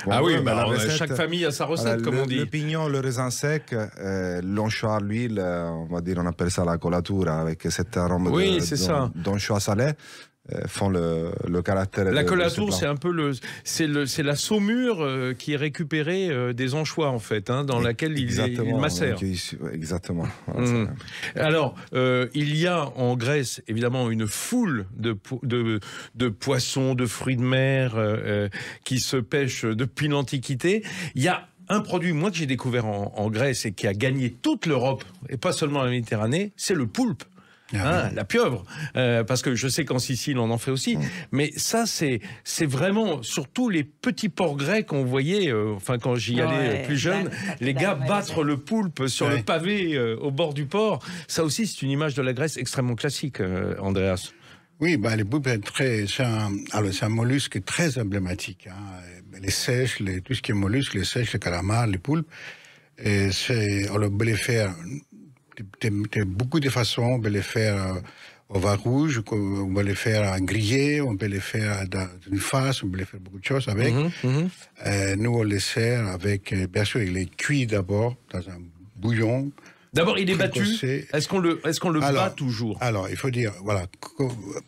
ah oui, mais bah chaque famille a sa recette, comme on dit. Le pignon, le raisin sec, euh, l'anchois, l'huile, euh, on va dire, on appelle ça la colatura, avec cet arôme de, c'est euh, font le, le caractère. La colatour, c'est un peu le, c'est le, la saumure euh, qui est récupérée euh, des anchois en fait, hein, dans laquelle ils, macèrent. Exactement. Mm. Alors, il y a en Grèce évidemment une foule de de, de poissons, de fruits de mer qui se pêchent depuis l'Antiquité. Il y a un produit, moi, que j'ai découvert en Grèce et qui a gagné toute l'Europe, et pas seulement la Méditerranée, c'est le poulpe. Ah hein, la pieuvre, euh, parce que je sais qu'en Sicile on en fait aussi, mmh. mais ça c'est c'est vraiment surtout les petits ports grecs qu'on voyait, euh, enfin quand j'y allais euh, plus jeune, les gars battre le poulpe sur le pavé au bord du port, ça aussi c'est une image de la Grèce extrêmement classique, Andreas. Oui, bah, les poulpes, c'est un, mollusque très emblématique. Hein. Les sèches, les, tout ce qui est mollusque, les sèches, les calamars, les poulpes. Et c'est, on le faire de, beaucoup de façons. On peut les faire euh, au vin rouge, on peut les faire griller, on peut les faire une face, on peut les faire beaucoup de choses avec. Mhm, mhm. Euh, nous, on les sert avec, euh, bien sûr, il est cuit d'abord dans un bouillon. D'abord, il est battu. Est-ce qu'on le, est qu'on le bat toujours Alors, il faut dire, voilà,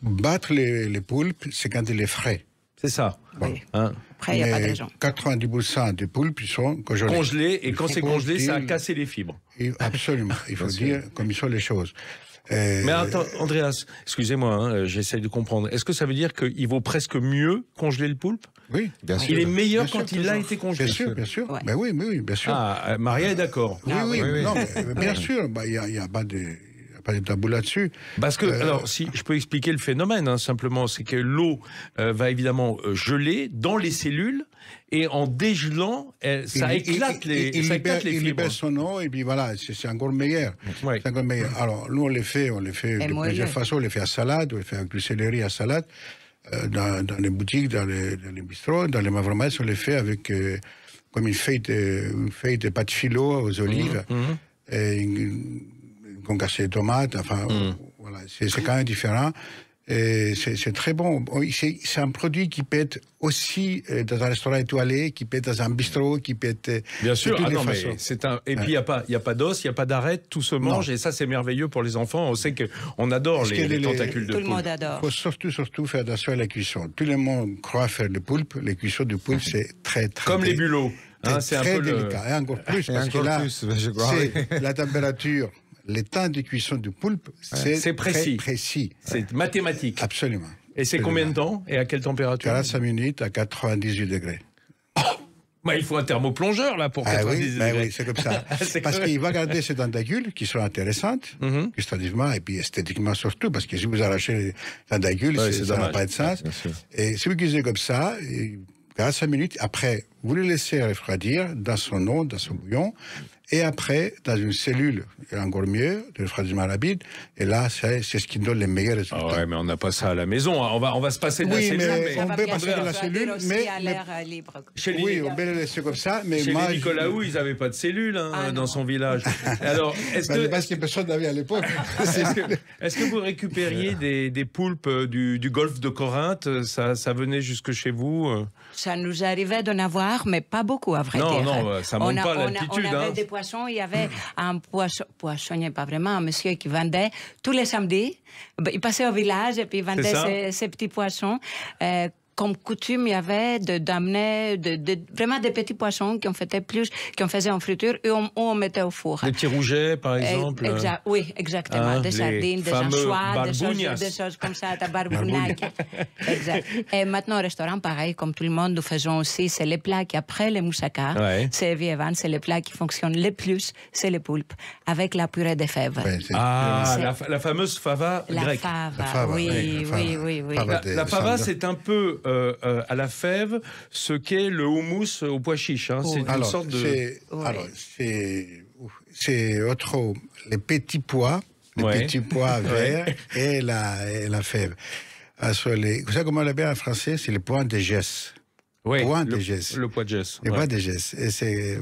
battre les, les poulpes, c'est quand il est frais. C'est ça. Hein. Après, il n'y a pas 90% des poules sont congelées. Congelées, et quand c'est congelé, ça a cassé les fibres. absolument, il faut dire comme sont les choses. Euh, mais attends, Andreas, excusez-moi, hein, j'essaie de comprendre. Est-ce que ça veut dire qu'il vaut presque mieux congeler le poulpe Oui, bien sûr. Il est meilleur quand il a été congelé. Bien sûr, bien sûr. Mais ben oui, oui, bien sûr. Ah, Maria est d'accord. Oui, oui, ah, oui, Non, bien sûr. Bah, il bah, n'y a, a, pas de pas les tabous là-dessus. Parce que, euh, alors, si je peux expliquer le phénomène, hein, simplement, c'est que l'eau euh, va évidemment euh, geler dans les cellules et en dégelant, ça éclate les, il, les fibres. Il libère son eau et puis voilà, c'est encore meilleur. Alors, nous, on les fait, on les fait de plusieurs façons. On les fait à salade, on les fait en du céleri à salade. dans, les boutiques, dans les, dans bistrots, dans les mavromats, on les fait avec comme une feuille de, une feuille de pâte filo aux mmh, olives. Mmh. Et on les tomates. Enfin, mm. voilà, c'est quand même différent. C'est très bon. Oh, c'est un produit qui peut être aussi euh, dans un restaurant étoilé, qui peut être dans un bistrot, qui peut être. Euh, Bien sûr, ah non, et puis il n'y a pas, d'os, il n'y a pas d'arête, tout se mange, et ça c'est merveilleux pour les enfants. On sait qu'on adore les, tentacules de poulpe. Tout le monde adore. Il faut surtout, surtout faire attention à la cuisson. Tout le monde croit faire le poulpe, les cuissons de poulpe c'est très, très. Comme les bulots. Hein, c'est un peu délicat. Et encore plus, la température les temps de cuisson du poulpe, c'est précis. précis. C'est mathématique. Absolument. Et c'est combien de temps et à quelle température 45 minutes à 98 degrés. il faut un thermoplongeur là pour 98 ah ben degrés. oui, c'est comme ça. Ah, parce qu'il va garder ces tentacules qui sont intéressantes, gustativement mhm. et puis esthétiquement surtout, parce que si vous arrachez les tentacules, ça n'a pas de sens. et si vous cuisez comme ça, à 5 minutes. Après, vous le laissez refroidir dans son eau, dans son bouillon. Et après, dans une cellule, encore mieux, de refroidissement rapide. Et là, c'est ce qui donne les meilleurs ah résultats. Ah ouais, mais on n'a pas ça à la maison. Hein. On va, on va se passer de oui, la cellule. Mais on peut passer de la cellule, mais... Chez oui, les... on peut le laisser comme ça, mais Chez ils n'avaient pas de cellule hein, ah, dans son village. Alors, est-ce ben, que... Parce que personne n'avait à l'époque. est-ce que, vous récupériez des, des poulpes euh, du, du golfe de Corinthe ça, ça venait jusque chez vous euh ça nous arrivait d'en avoir, mais pas beaucoup, à vrai dire. Non, non, euh, ça monte pas l'altitude. On, hein. avait des poissons, il y avait un poisson, poissonnier, pas vraiment, un monsieur qui vendait tous les samedis. Bah, il passait au village et puis il vendait ses, petits poissons euh, comme coutume, il y avait de, d'amener de, vraiment des petits poissons qu'on faisait plus, qu'on faisait en friture et on, on mettait au four. Des petits rougets, par exemple. Euh. oui, exactement. Ah, des sardines, des anchois, des choses, comme ça, des Et maintenant, au restaurant, pareil, comme tout le monde, nous faisons aussi, c'est les plats qui, après les moussaka, c'est vivant, c'est les plats qui fonctionnent le plus, c'est les poulpes, avec la purée des fèves. ah, La, fameuse fava la grecque. Fava, la fava, oui, oui, oui. oui, la fava, c'est un peu euh, euh, à la fève ce qu'est le houmous au pois chiche. Hein. C'est oh. une sorte de. Alors, c'est autre. Les petits pois, les petits pois verts et, la, la fève. Ah, vous savez comment on l'appelle en français C'est le pois de geste. Oui, le, de Le de geste. Le pois de geste. Et c'est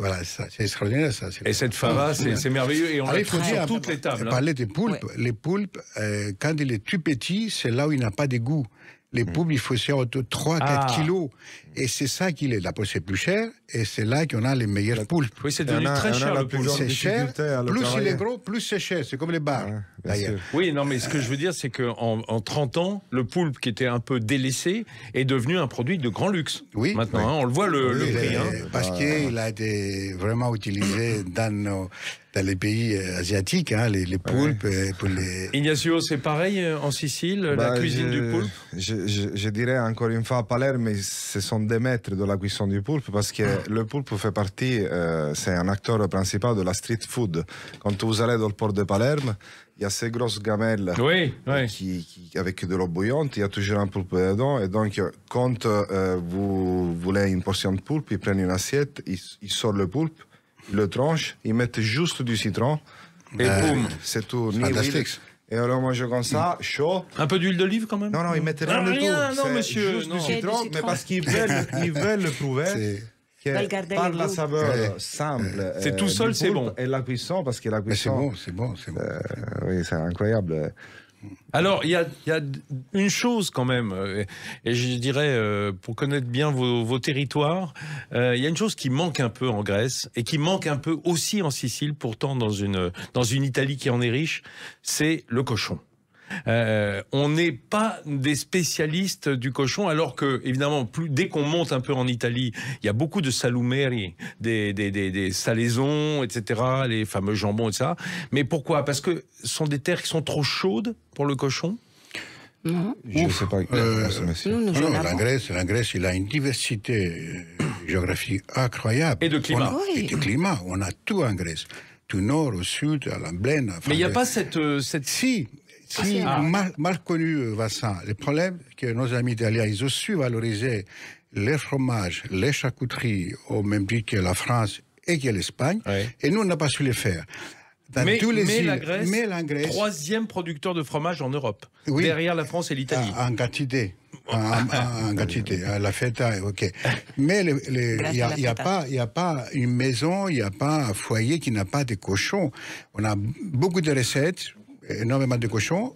extraordinaire, ça. Et cette fava, c'est merveilleux. Et on l'a il faut sur toutes les tables. Hein. Parler des poulpes. Les poulpes, euh, quand il est tout petit, c'est là où il n'a pas de goût. Les mm. poulpes, il faut faire de 3-4 ah. kilos. Et c'est ça qu'il est. D'abord, c'est plus cher, et c'est là qu'on a les meilleures poulpes. Oui, c'est devenu très cher, cher, plus il est gros, plus c'est cher. C'est comme les bars, d'ailleurs. Oui, non, mais ce que je veux dire, c'est qu'en en 30 ans, le poulpe, qui était un peu délaissé, est devenu un produit de grand luxe. Oui. Maintenant, hein, on le voit, le, prix. Hein. Parce bah, qu'il a été vraiment utilisé dans nos dans les pays euh, asiatiques, hein, les, poulpes. Euh, les... Ignacio, c'est pareil euh, en Sicile, la bah, cuisine du poulpe je, dirais encore une fois à Palerme, ce sont des maîtres de la cuisson du poulpe parce que ah. le poulpe fait partie, c'est un acteur principal de la street food. Quand vous allez dans le port de Palerme, il y a ces grosses gamelles avec de l'eau bouillante, il y a toujours un poulpe dedans. Et donc, quand vous voulez une portion de poulpe, ils prennent une assiette, ils sortent le poulpe le tranche, ils mettent juste du citron, et ben, boum, c'est tout. Fantastique. Et alors moi je comme ça, mm. chaud. Un peu d'huile d'olive quand même Non, non, ils mettent rien ah, tout. Non, monsieur, juste non. Du, citron, mais parce qu'ils veulent, ils veulent prouver par la saveur simple. C'est euh, tout seul, c'est bon. Et la cuisson, parce que la cuisson. C'est bon, c'est bon, c'est bon. Euh, oui, c'est incroyable. Alors, il y a, une chose quand même, euh, et je dirais, euh, pour connaître bien vos, territoires, euh, il y a une chose qui manque un peu en Grèce et qui manque un peu aussi en Sicile, pourtant dans une Italie qui en est riche, c'est le cochon. Euh, on n'est pas des spécialistes du cochon, alors que, évidemment, dès qu'on monte un peu en Italie, il y a beaucoup de salumeri, des, salaisons, etc., les fameux jambons, etc. Mais pourquoi Parce que ce sont des terres qui sont trop chaudes pour le cochon non. Je ne sais pas. Euh, ah non, la Grèce, la Grèce, il a une diversité euh, géographique incroyable. Et de climat. Et de climat. On a tout en Grèce. Tout nord au sud, à la Mais il n'y a pas cette, cette... Si, si ah, mal, connu, euh, Vincent, le problème que nos amis d'Alia, ils ont su valoriser les fromages, les charcuteries, au même prix que la France et que l'Espagne, et nous, on n'a pas su les faire. mais, la Grèce, troisième producteur de fromage en Europe, derrière la France et l'Italie. Ah, en quantité. Ah, en, quantité. la feta, ok. Mais il n'y a, y a, pas, a pas une maison, il n'y a pas un foyer qui n'a pas des cochons. On a beaucoup de recettes énormément de cochons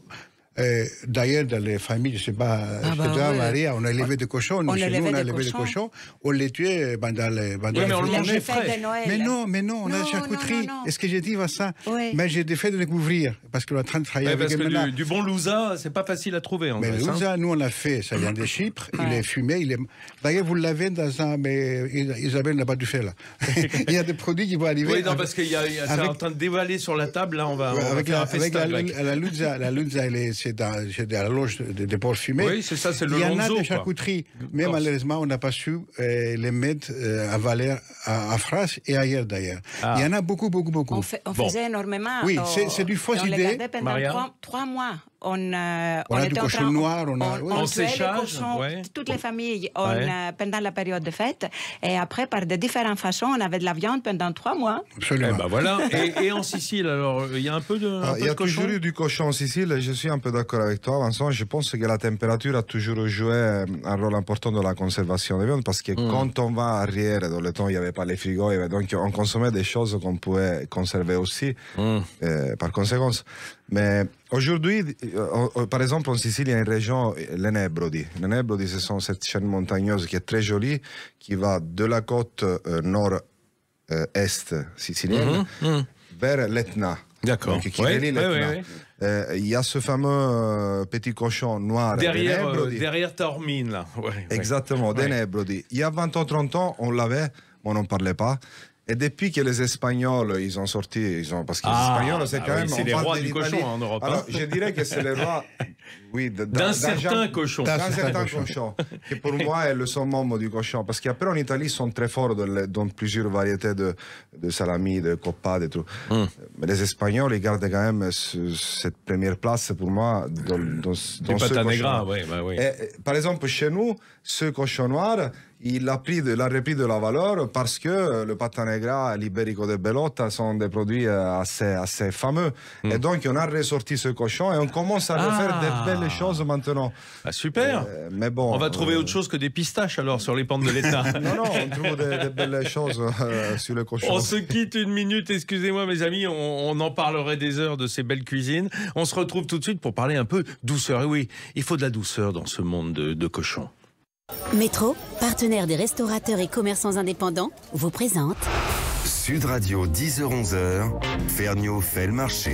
euh, d'ailleurs, dans les familles, je sais pas, ah bah Maria, on a élevé des cochons. on, chez nous, on a élevé des cochons. On les tuait euh, ben, dans les. Pendant mais les frais. Mais non, mais non, on a la charcuterie. Est-ce que j'ai dit, ça oui. Mais j'ai fait de découvrir, parce qu'on est en train de travailler avec parce que du, du, bon ce c'est pas facile à trouver. En mais le hein. lousa, nous, on l'a fait, ça vient de Chypre, il est fumé. Il est... D'ailleurs, vous l'avez dans un. Mais Isabelle n'a pas dû faire, là. il y a des produits qui vont arriver. Oui, parce qu'il y a. en train de dévaler sur la table, là, on va. Avec la louza, la elle est dans, la loge de, de fumés. Oui, c'est ça, c'est le Il y en a des charcuteries. Mais malheureusement, on n'a pas su euh, les mettre euh, à Valère, à, France et ailleurs d'ailleurs. Ah. Il y en a beaucoup, beaucoup, beaucoup. On, fait, on faisait énormément. Oui, euh, c'est, du fausse idée. On les gardait pendant trois, mois on, euh, en a cochon noir, on, a, on, toutes les familles euh, pendant la période de fête. Et après, par de différentes façons, on avait de la viande pendant trois mois. Absolument. Eh ben et, en Sicile, alors, il y a un peu de. il y a toujours eu du cochon en Sicile, je suis un peu d'accord avec toi, Vincent. Je pense que la température a toujours joué euh, un rôle important dans la conservation des viandes, parce que hmm. quand on va arrière, dans le temps, il n'y avait pas les frigos, ben donc on consommait des choses qu'on pouvait conserver aussi, hmm. euh, par conséquence. Mais aujourd'hui, euh, euh, euh, par exemple, en Sicile, il y a une région, les Nebrodi. Les Nebrodi, ce sont cette chaîne montagneuse qui est très jolie, qui va de la côte nord-est sicilienne mhm, mhm. vers l'Etna. D'accord. Il oui, Il y a ce fameux petit cochon noir. Derrière, derrière Taormine, là. Exactement, Des Il y a 20 ans, 30 ans, on l'avait, on n'en parlait pas. Et depuis que les Espagnols, ils ont sorti, ils ont, parce que les ah, Espagnols, c'est bah quand ah oui, même. C'est les rois du cochon hein, en Europe. Alors, hein. je dirais que c'est les rois. Oui, d'un certain cochon. D'un certain cochon. Qui pour moi est le summum du cochon. Parce qu'après, en Italie, ils sont très forts dans, plusieurs variétés de, salami, de coppa, de tout. Hmm. Mais les Espagnols, ils gardent quand même cette première place pour moi dans, dans, dans ce cochon. Negra, bah oui. par exemple, chez nous, ce cochon noir, il a, de, repris de la valeur parce que le Patanegra, l'ibérico de Bellotta sont des produits euh, assez, assez fameux. Et mm. donc, on a ressorti ce cochon et on commence à refaire des ah. belles choses maintenant. Bah, super euh, Mais bon. On va trouver euh, autre chose que des pistaches alors sur les pentes de l'État. non, non, on trouve des, belles choses sur le cochon. On se quitte une minute, excusez-moi mes amis, on, en parlerait des heures de ces belles cuisines. On se retrouve tout de suite pour parler un peu douceur. Et oui, il faut de la douceur dans ce monde de, de cochons. Métro, partenaire des restaurateurs et commerçants indépendants, vous présente Sud Radio, 10h-11h, Fernio fait le marché.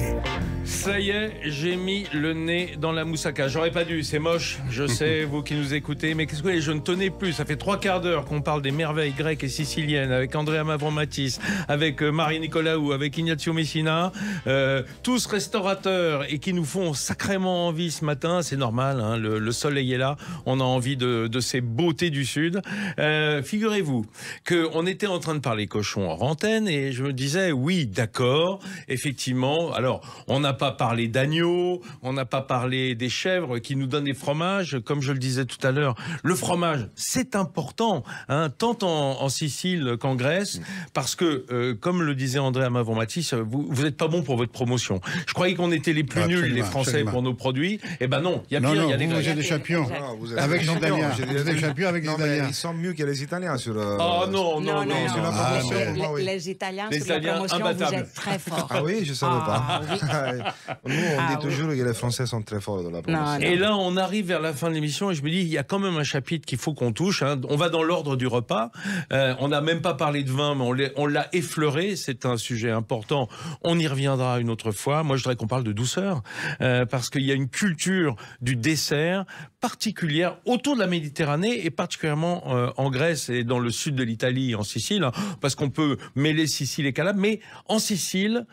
Ça y est, j'ai mis le nez dans la moussaka. J'aurais pas dû, c'est moche, je sais, vous qui nous écoutez, mais qu'est-ce que je ne tenais plus. Ça fait trois quarts d'heure qu'on parle des merveilles grecques et siciliennes avec Andrea Mavromatis, avec euh, Marie Nicolaou, avec Ignazio Messina, euh, tous restaurateurs et qui nous font sacrément envie ce matin. C'est normal, hein, le, soleil est là, on a envie de, ces beautés du Sud. Euh, figurez-vous qu'on était en train de parler cochon en rentaine et je me disais, oui, d'accord, effectivement. Alors, on n'a pas parlé d'agneaux, on n'a pas parlé des chèvres qui nous donnent des fromages. Comme je le disais tout à l'heure, le fromage, c'est important, hein, tant en, Sicile qu'en Grèce, parce que, euh, comme le disait André Amavon-Matisse, euh, vous n'êtes pas bon pour votre promotion. Je croyais qu'on était les plus nuls, les Français, pour nos produits. et eh ben non, il y a pire, il y a des champions. Ah, avec les Italiens. des qu'il avec a Ils mieux que les Italiens sur... Euh, ah, la... non, non, non. Ah, les Italiens, très ah forts. Ah oui, je ne savais pas. Nous, on ah dit toujours que les Français sont très forts dans la promotion. Et là, on arrive vers la fin de l'émission et je me dis, il y a quand même un chapitre qu'il faut qu'on touche. Hein. On va dans l'ordre du repas. Euh, on n'a même pas parlé de vin, mais on l'a effleuré. C'est un sujet important. On y reviendra une autre fois. Moi, je voudrais qu'on parle de douceur euh, parce qu'il y a une culture du dessert particulière autour de la Méditerranée et particulièrement euh, en Grèce et dans le sud de l'Italie, en Sicile, parce qu'on peut mêler Sicile et Calabre. Mais en Sicile,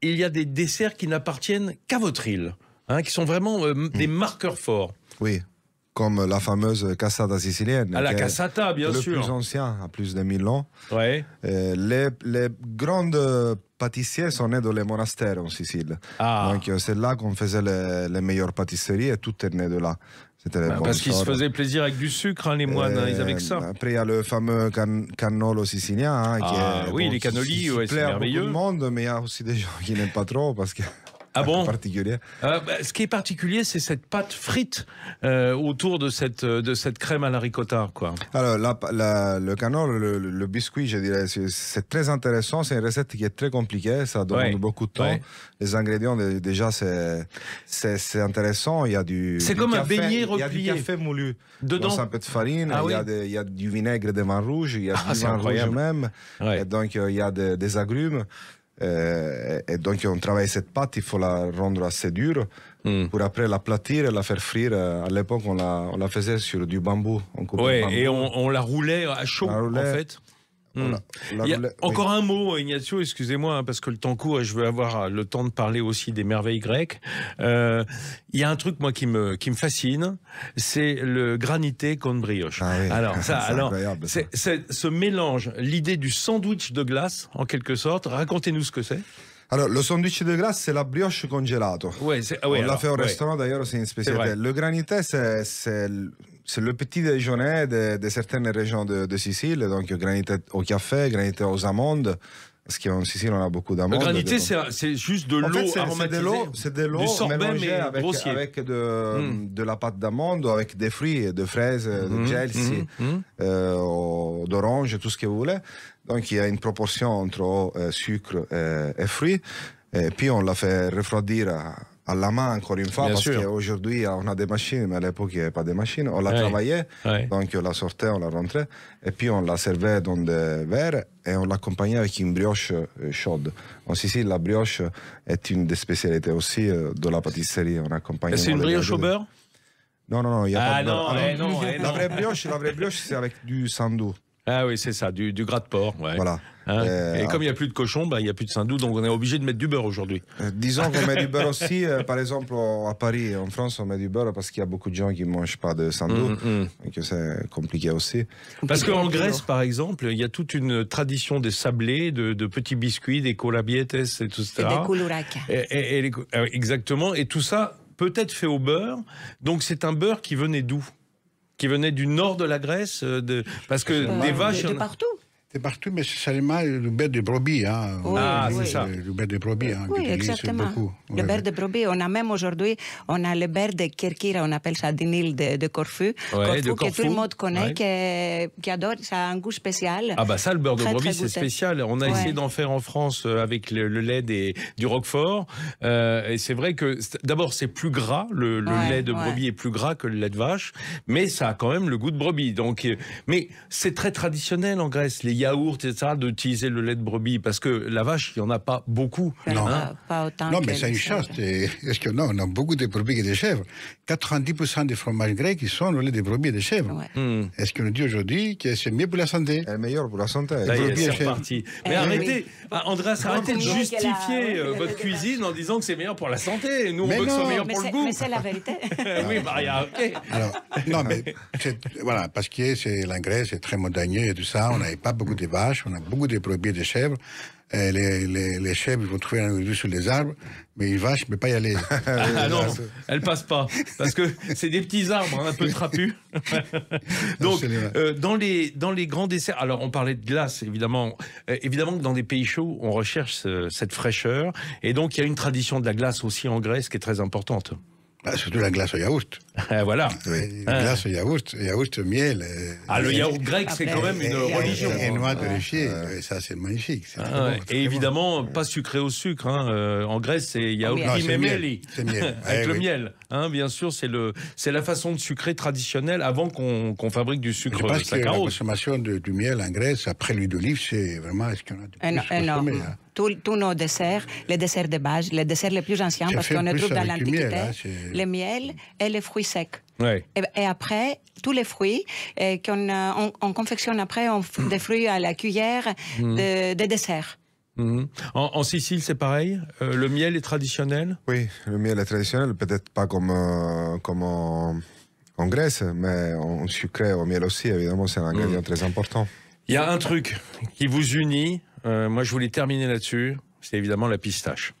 il y a des desserts qui n'appartiennent qu'à votre île, hein, qui sont vraiment euh, des mm. marqueurs forts. Oui, comme la fameuse cassata sicilienne. Ah, la cassata, bien sûr. Le plus ancien, à plus de 1000 ans. Euh, les, grandes pâtissiers sont nés dans les monastères en Sicile. Ah. c'est là qu'on faisait les, les, meilleures pâtisseries et tout est né de là. Bah, parce qu'ils se faisaient plaisir avec du sucre, hein, les moines, hein, ils avaient que ça. Après, il y a le fameux cannolo sicilien. Hein, ah, qui est, oui, les cannoli, c'est merveilleux. Tout monde, mais il y a aussi des gens qui n'aiment pas trop parce que. Ah bon ah bah, ce qui est particulier, c'est cette pâte frite euh, autour de cette, euh, de cette crème à la ricotta. Quoi. Alors, le canard, le, biscuit, je dirais, c'est très intéressant. C'est une recette qui est très compliquée. Ça demande beaucoup de temps. Les ingrédients, déjà, c'est intéressant. Il y a du. C'est comme un beignet replié. Il y a du café moulu. Dedans. un peu de farine. Ah il, y a du vinaigre de vin rouge. Il y a ah, du vin rouge même. Et donc, euh, il y a des agrumes et eh, e donc on travaille cette pâte, il faut la rendre assez dure mm. pour après l'aplatir et la faire frire. À l'époque, on la, faisait sur du bambou. On et on, la roulait à chaud, en fait. Hmm. encore un mot, Ignacio, excusez-moi, hein, parce que le temps court et je veux avoir euh, le temps de parler aussi des merveilles grecques. Euh, il y a un truc, moi, qui me, qui me fascine, c'est le granité con brioche. Ah alors, ça, alors ce mélange, l'idée du sandwich de glace, en quelque sorte, racontez-nous ce que c'est. Alors, le sandwich de glace, c'est la brioche congelée ah on l'a fait au restaurant, d'ailleurs, c'est une spécialité. Le granité, c'est c'est le petit déjeuner de, certaines régions de, Sicile, donc granité au café, granité aux amandes. Parce qu'en Sicile, on a beaucoup d'amandes. La granité, c'est juste de l'eau aromatisée. C'est de l'eau mélangée avec, avec hmm. de, la pâte d'amande, avec des fruits, de fraises, de hmm. gelsi, hmm. euh, d'orange, tout ce que vous voulez. Donc, il y a une proportion entre euh, sucre et, euh, et fruits. Et puis, on la fait refroidir à, à la main, encore une fois, parce qu'aujourd'hui, on a des machines, mais à l'époque, il n'y avait pas de machines. On la travaillait, donc on la sortait, on la rentrait, et puis on la servait dans des verres et on l'accompagnait avec une brioche euh, chaude. En Sicile, la brioche est une des spécialités aussi euh, de la pâtisserie. On accompagne. C'est une brioche au beurre Non, non, non, il a la vraie brioche, la brioche, c'est avec du sandou. Ah oui, c'est ça, du, gras de porc. Voilà. Hein euh, et comme il n'y a plus de cochons, ben, il n'y a plus de sandou, donc on est obligé de mettre du beurre aujourd'hui. Euh, disons qu'on met du beurre aussi, euh, par exemple à Paris, en France, on met du beurre parce qu'il y a beaucoup de gens qui ne mangent pas de sandou, mm, mm, mm. et que c'est compliqué aussi. Parce qu'en Grèce, par exemple, il y a toute une tradition des sablés, de, petits biscuits, des colabiettes et tout ça. Et des exactement, et tout ça peut être fait au beurre, donc c'est un beurre qui venait d'où qui venait du nord de la Grèce, de, parce que des vaches... De, de partout c'est partout, mais c'est seulement le beurre de brebis. Hein. ah, c'est ça. Le beurre de brebis. Hein, oui, exactement. Beaucoup. Le beurre de brebis. On a même aujourd'hui, on a le beurre de Kerkira, on appelle ça d'une île de, de, Corfu, Corfu, que tout le monde connaît, qui, adore. Ça a un goût spécial. Ah, bah ça, le beurre de brebis, c'est spécial. On a essayé d'en faire en France euh, avec le, lait des, du Roquefort. Euh, et c'est vrai que, d'abord, c'est plus gras. Le, lait de brebis est plus gras que le lait de vache, mais ça a quand même le goût de brebis. Donc, mais c'est très traditionnel en Grèce. Les yaourt, etc., d'utiliser le lait de brebis Parce que la vache, il n'y en a pas beaucoup. Non, hein. pas, autant. Non, mais c'est une chance. Est-ce que non, on a beaucoup de brebis et de chèvres. 90% des fromages grecs, ils sont le lait de brebis et de chèvres. Hmm. Est-ce qu'on dit aujourd'hui que c'est mieux pour la santé C'est meilleur pour la santé. c'est parti. Eh mais arrêtez, André, arrêtez de justifier euh, votre cuisine en disant que c'est meilleur pour la santé. nous, on mais veut que ce soit meilleur pour le goût. Mais c'est la vérité. oui, Maria, bah, ok. Alors, non, mais voilà, parce que c'est c'est très montagneux et tout ça, on n'avait pas beaucoup des vaches, on a beaucoup de brebis de chèvres. Euh, les, les, les, chèvres vont trouver un oiseau sous les arbres, mais les vaches ne peuvent pas y aller. ah non, elle passe pas, parce que c'est des petits arbres, hein, un peu trapus. Donc, euh, dans, les, dans les grands desserts, alors on parlait de glace, évidemment. Euh, évidemment que dans des pays chauds, on recherche cette fraîcheur, et donc il y a une tradition de la glace aussi en Grèce qui est très importante. Bah, surtout la glace au yaourt. Ah, voilà. Oui, ah. glace, au yaourt, yaourt, miel. Euh, ah, le yaourt grec, c'est quand même une religion. Et, hein. noix de ah. ça c'est magnifique. et évidemment, pas sucré au sucre. Hein, euh, en Grèce, c'est yaourt miel. Avec le miel. Hein, bien sûr, c'est, la façon de sucrer traditionnelle avant qu'on, fabrique du sucre la consommation du miel en Grèce, après l'huile d'olive, c'est vraiment ce qu'on a de énorme. Eh eh tous nos desserts, les desserts de base, les desserts les plus anciens, parce qu'on est trouve dans l'Antiquité, le miel et les fruits sec. Et, après, tous les fruits euh, qu'on euh, on, confectionne après, on des fruits à la cuillère mhm. de, des desserts. Mhm. En, Sicile, c'est pareil euh, Le miel est traditionnel Oui, le miel est traditionnel, peut-être pas comme, en, Grèce, mais en sucré au miel aussi, évidemment, c'est un mhm. ingrédient très important. Il y a un truc qui vous unit, moi je voulais terminer là-dessus, c'est évidemment la pistache.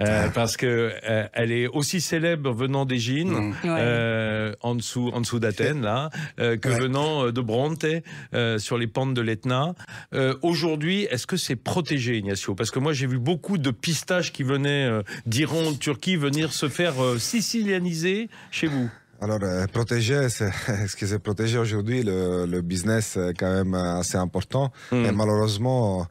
Euh, parce que euh, elle est aussi célèbre venant d'Égine, mm. euh, en dessous, en dessous d'Athènes là, que venant de Bronte sur les pentes de l'Etna. Aujourd'hui, est-ce que c'est protégé, Ignacio Parce que moi, j'ai vu beaucoup de pistaches qui venaient d'Iran, Turquie, venir se faire sicilianiser chez vous. Alors, protégé, protéger, ce qui est protégé aujourd'hui, le, business est quand même assez important. mais mm. malheureusement,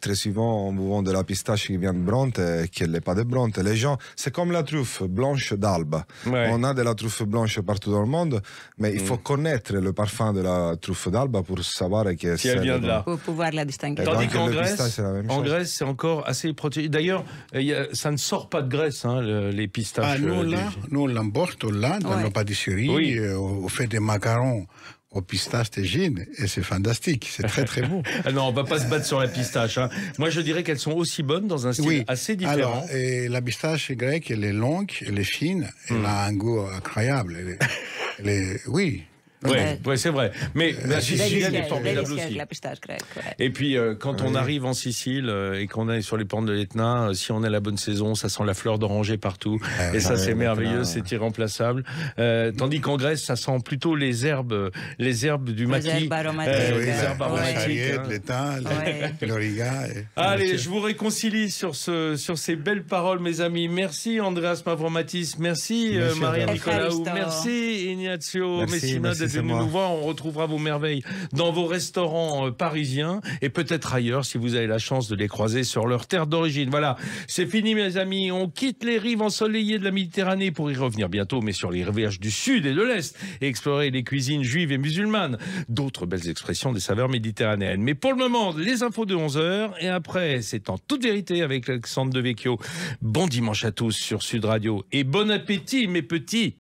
très souvent on vend de la pistache qui vient de Bronte, qui n'est pas de Bronte. Les gens, c'est comme la truffe blanche d'Alba. On a de la truffe blanche partout dans le monde, mais il mm. faut connaître le parfum de la truffe d'Alba pour savoir que elle vient de là. Pour pouvoir la distinguer. Tandis qu'en Grèce, en Grèce, c'est encore assez protégé. D'ailleurs, ça ne sort pas de Grèce, hein, les pistaches. Ah, euh, nous, on l'emporte là, dans ouais. nos pâtisseries, oui. Euh, on fait des macarons aux pistaches jeans et c'est fantastique, c'est très très beau. Ah non, on va pas se battre sur la pistache. Hein. Moi, je dirais qu'elles sont aussi bonnes dans un style assez différent. Alors, et la pistache grecque, elle est longue, elle est fine, elle hmm. a un goût incroyable. elle est, oui, oui, ouais, c'est vrai. Mais la Sicile est formidable aussi. Et puis, euh, quand on arrive en Sicile euh, et qu'on est sur les pentes de l'Etna, euh, si on est la bonne saison, ça sent la fleur d'oranger partout. Ah et ça, c'est merveilleux, c'est irremplaçable. tandis qu'en Grèce, ça sent plutôt les herbes, les herbes du maquis. Les herbes aromatiques. les herbes aromatiques. l'origa. Allez, je vous réconcilie sur, ce, sur ces belles paroles, mes amis. Merci, Andreas Mavromatis. Merci, Maria Nicolaou. Merci, Ignacio Messina nous On retrouvera vos merveilles dans vos restaurants euh, parisiens et peut-être ailleurs si vous avez la chance de les croiser sur leur terre d'origine. Voilà, c'est fini mes amis. On quitte les rives ensoleillées de la Méditerranée pour y revenir bientôt, mais sur les rivages du sud et de l'est et explorer les cuisines juives et musulmanes. D'autres belles expressions des saveurs méditerranéennes. Mais pour le moment, les infos de 11h et après, c'est en toute vérité avec Alexandre Devecchio. Bon dimanche à tous sur Sud Radio et bon appétit mes petits.